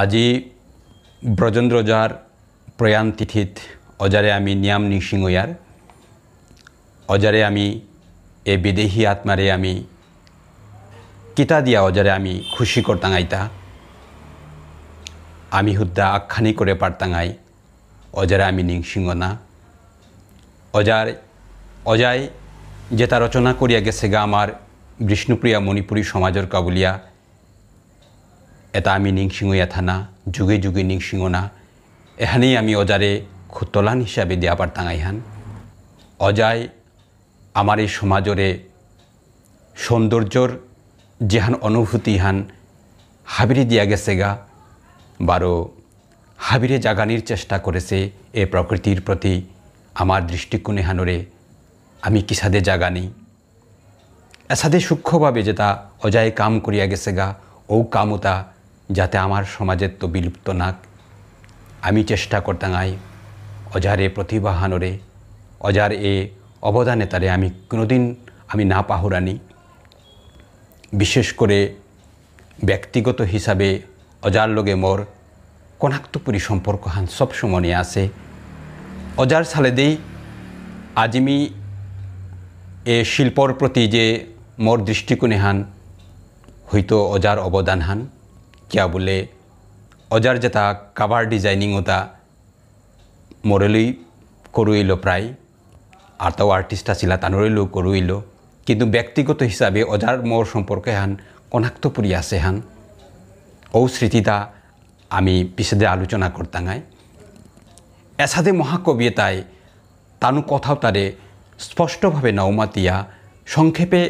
আজি બ્રજેન્દ્ર ઓજાર প্রয়াণ তিথিত অজারে আমি নিয়াম নিসিংয়ার অজারে আমি এ বিদেশী আত্মারে আমি কিতা দিয়া অজারে আমি খুশি করতাং আইতা আমি হুদ্দা আখ্যানি করে পারতাং আই অজারে আমি নিংসিং না অজার অজায় যেটা রচনা করিয়া গেছে গা আমার বিষ্ণুপ্রিয়া মণিপুরী সমাজের কাবুলিয়া এটা আমি নিংসিংহ এথানা যুগে যুগে নিংসিংহ না এখানেই আমি অজারে খুতলান হিসাবে দিয়া পারতাং আইহান অজায় আমার এই সমাজরে সৌন্দর্যর যেহান অনুভূতি হান হাবিরে দিয়া গেছে গা বারো হাবিরে জাগানির চেষ্টা করেছে এ প্রকৃতির প্রতি আমার দৃষ্টিকোণে হানরে আমি কিসাদে জাগানি এসাদে সূক্ষ্মভাবে যেটা অজায় কাম করিয়া গেছে গা ও কামতা যাতে আমার তো বিলুপ্ত নাক আমি চেষ্টা আই অজারে প্রতিভাহানরে অজার এ অবদানে তারে আমি কোনোদিন আমি না পাহরানি বিশেষ করে ব্যক্তিগত হিসাবে অজার লগে মোর কনাক্তপুরি সম্পর্ক হান সবসময় আছে অজার দেই আজমি এ শিল্পর প্রতি যে মোর দৃষ্টিকোণে হান হয়তো অজার অবদান হান क्या बोले অজার যেটা কাভার ডিজাইনিং ওটা মোরেলি কৰোইলো প্ৰায় আৰু তাও আৰ্টিষ্ট আছিলা তানৰিলো কৰোইলো কিন্তু ব্যক্তিগত হিচাপে অজাৰ মোৰ সম্পৰ্কে হান কনাক্ত পৰি আছে হান ঔ স্মৃতিতা আমি পিছতে আলোচনা করতাঙাই এসাদে মহাকবি তাই তানু কথাও তারে স্পষ্টভাবে নৌমাতিয়া সংক্ষেপে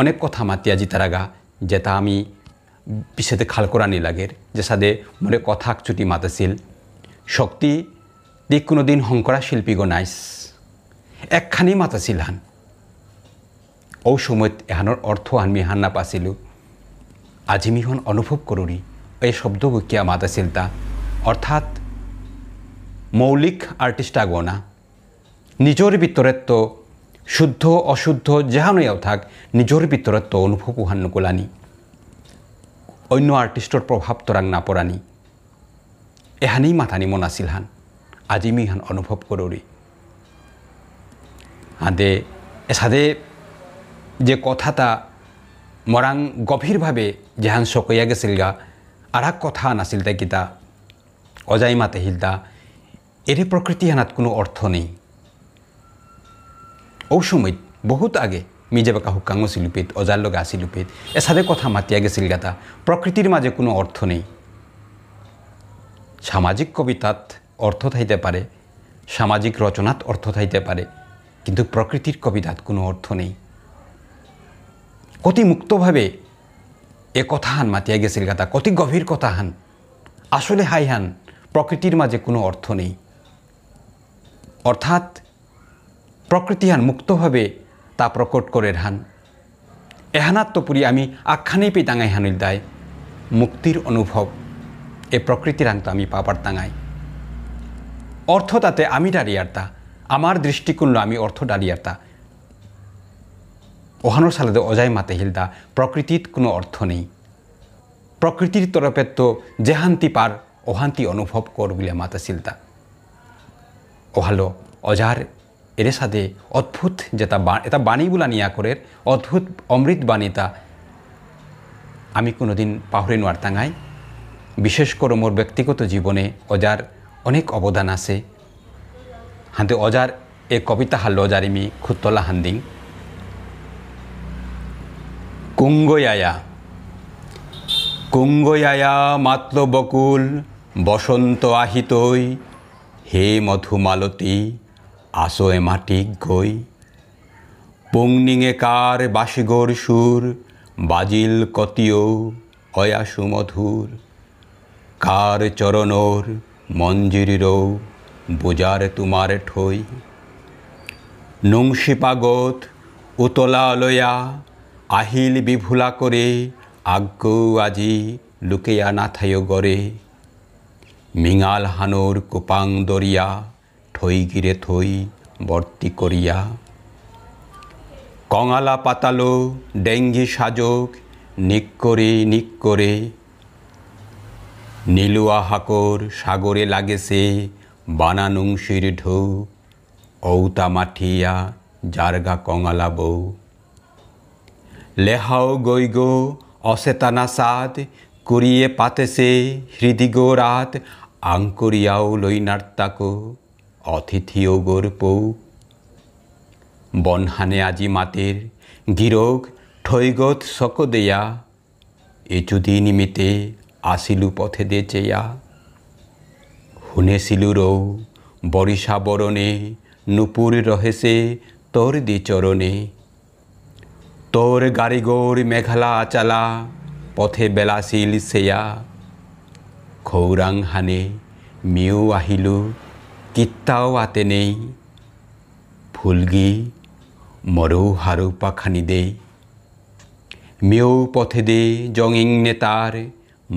অনেক কথা মাতিয়া জিতারাগা যেটা আমি বিশেতে খালকোরানি লাগের যে সাদে মনে কথা চুটি মাতাছিল শক্তি দিক কোনো দিন হংকরা শিল্পী নাইস একখানি মাতাছিল হান ও সময়ত এহানোর অর্থ হানমি হান না পাছিল আজিমিহন অনুভব করুরি এই শব্দ কিয়া মাতাছিল তা অর্থাৎ মৌলিক আর্টিস্ট আগনা নিজের ভিতরে তো শুদ্ধ অশুদ্ধ যাহানো থাক নিজের ভিতরে তো অনুভব হান নকলানি অন্য আৰ্টিষ্টৰ প্ৰভাৱ তৰাং নাপৰাণী এহানেই মাথানি মন আছিল হান আজি মি হান অনুভৱ কৰোৰে আদে এসাদে যে কথাটা মৰাং গভীৰভাৱে যেহান চকৈয়া গেছিল গা আৰাক কথা নাছিল তাই কিতা অজাই মাতে তা এৰে প্ৰকৃতি হানাত কোনো অৰ্থ নেই ঔ সময়ত বহুত আগে বাকা হুকাঙ্গ শিলুপিত অজার লগা আসিলুপিত এসাদে কথা মাতিয়া গেছিল গাতা প্রকৃতির মাঝে কোনো অর্থ নেই সামাজিক কবিতাত অর্থ থাইতে পারে সামাজিক রচনাত অর্থ থাইতে পারে কিন্তু প্রকৃতির কবিতাত কোনো অর্থ নেই অতি মুক্তভাবে এ কথা হান মাতিয়া গেছিল গাতা কতি গভীর কথা হান আসলে হান প্রকৃতির মাঝে কোনো অর্থ নেই অর্থাৎ প্রকৃতি হান মুক্তভাবে তা প্রকট করে হান এহানাত্মপুরী আমি আখ্যানেই পেয়ে তাঙাই হানিল দায় মুক্তির অনুভব এ প্রকৃতিরান্ত আমি পাবার তাঙাই অর্থ তাতে আমি ডারিয়ার্তা আমার দৃষ্টিকোণ আমি অর্থ ডারিয়ার্তা ওহানোর সালাদে অজায় মাতে হিলদা প্রকৃতির কোনো অর্থ নেই প্রকৃতির তরফে তো যেহান্তি পার ওহান্তি অনুভব কর বলে মাতা সিলতা ওহালো অজার এর সাথে অদ্ভুত যেটা এটা বাণীগুলা নিয়া করে অদ্ভুত অমৃত বাণীতা আমি কোনো দিন পাহরে নোয়ার বিশেষ করে মোর ব্যক্তিগত জীবনে অজার অনেক অবদান আছে হাতে অজার এ কবিতা হাল অজারিমি খুত্তলা হান্দিং কুঙ্গয়ায়া কুঙ্গয়ায়া মাতল বকুল বসন্ত আহিতই হে মধু মালতী আসো এ মাটি গই পৌনিঙে কার বাসিগোর সুর বাজিল কতিও অয়াসু মধুর কার চরণোর মঞ্জিরিরও বোজার তোমার ঠই নুংশি পাগত উতলা লয়া আহিল বিভুলা করে আজ্ঞ আজি লুকেয়া নাথায় গড়ে মিঙাল হানোর কোপাং দরিয়া থই গিরে থই বর্তি করিয়া কঙালা পাতালো ডেঙ্গি সাজক নিক করে নিক করে নীলুয়া হাকর সাগরে লাগেছে বানানুংশির ঢৌ ঔতা মাঠিয়া জারগা কঙালা বউ লেহাও গৈগ অচেতানা সাদ কুড়িয়ে পাতেছে হৃদিগ রাত আঙ্কুরিয়াও লইনার্তাকো অতিথিও গোর পৌ বনহানে আজি মাতের গিরোগ ঠৈগত শক দেয়া এচুদি নিমিতে আসিলু পথে দে চেয়া শুনেছিলো রৌ বরিষা বরণে নুপুর রহেছে তোর দি চরণে তোর গাড়িগোর মেঘালা আচালা পথে বেলাছিল সেয়া খৌরাং হানে মিউ আহিলু আতে নেই ফুলগি মরৌ হারু পাখানি দে মেও পথে দে জঙিং নেতার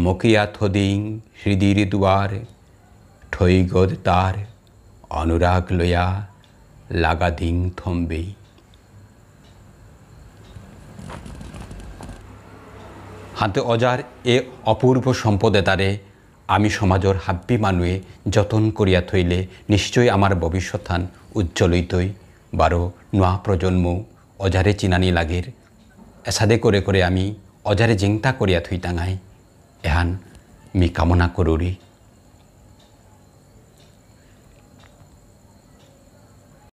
মকিয়া থদিং হৃদির দুয়ার ঠৈগদ তার অনুরাগ লয়া লাগাদিং থম্বে হাতে অজার এ অপূর্ব সম্পদে তারে আমি সমাজৰ হাব্বি মানুহে যতন করিয়া থইলে নিশ্চয় আমার ভবিষ্যথান উজ্জ্বলিতই বারো নোয়া প্রজন্ম অজারে চিনানি লাগের এসাদে করে করে আমি অজারে জিংতা করিয়া থইতাঙাই এহান মি কামনা কৰোঁ